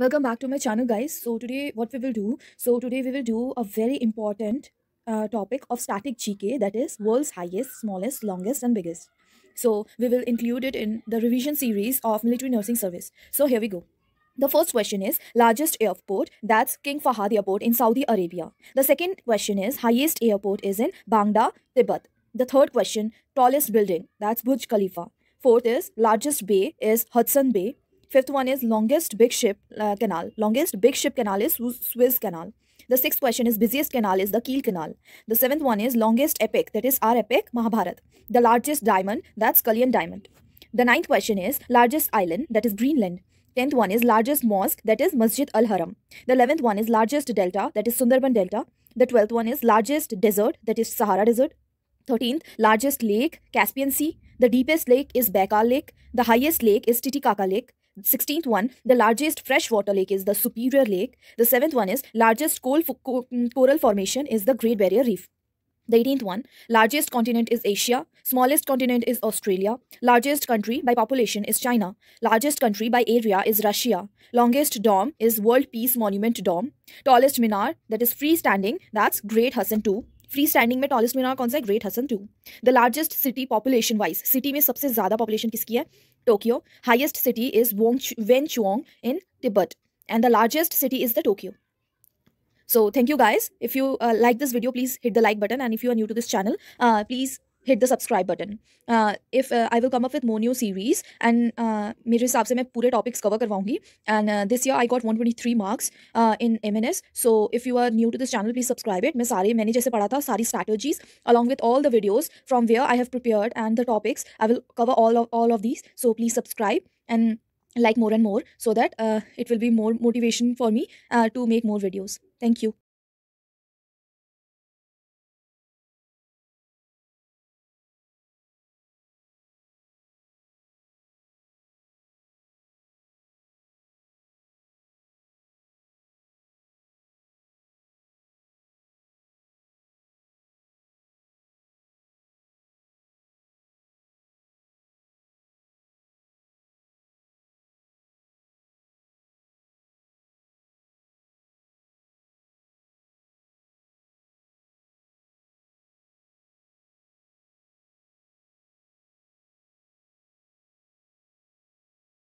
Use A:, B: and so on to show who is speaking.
A: welcome back to my channel guys so today what we will do so today we will do a very important uh, topic of static gk that is world's highest smallest longest and biggest so we will include it in the revision series of military nursing service so here we go the first question is largest airport that's King Fahad Airport in Saudi Arabia. The second question is highest airport is in Bangda, Tibet. The third question tallest building that's Burj Khalifa. Fourth is largest bay is Hudson Bay. Fifth one is longest big ship uh, canal. Longest big ship canal is Swiss Canal. The sixth question is busiest canal is the Kiel Canal. The seventh one is longest epic that is our epic Mahabharat. The largest diamond that's Kalyan Diamond. The ninth question is largest island that is Greenland. Tenth one is largest mosque that is Masjid Al Haram. The eleventh one is largest delta that is Sundarban Delta. The twelfth one is largest desert that is Sahara Desert. Thirteenth largest lake Caspian Sea. The deepest lake is Baikal Lake. The highest lake is Titicaca Lake. 16th one, the largest freshwater lake is the Superior Lake. The 7th one is largest coal co mm, coral formation is the Great Barrier Reef. The 18th one, largest continent is Asia, smallest continent is Australia, largest country by population is China, largest country by area is Russia, longest dome is World Peace Monument Dome, tallest minar that is freestanding that's Great Hassan II, Freestanding standing tallest minar मीनार कौन सा है great Hassan two city city population wise city में population ज़्यादा Tokyo. Highest city is Wenchuang in Tibet. And the largest city is the Tokyo. So thank you guys. If you uh, like this video, please hit the like button. And if you are new to this channel, uh, please hit the subscribe button. Uh, if uh, I will come up with more new series and uh, मेरे हिसाब से मैं पूरे topics cover करवाऊंगी and uh, this year I got 123 marks uh, in MNS so if you are new to this channel please subscribe it मैं सारे मैंने जैसे पढ़ा था सारी strategies along with all the videos from where I have prepared and the topics I will cover all of all of these so please subscribe and like more and more so that uh, it will be more motivation for me uh, to make more videos. Thank you.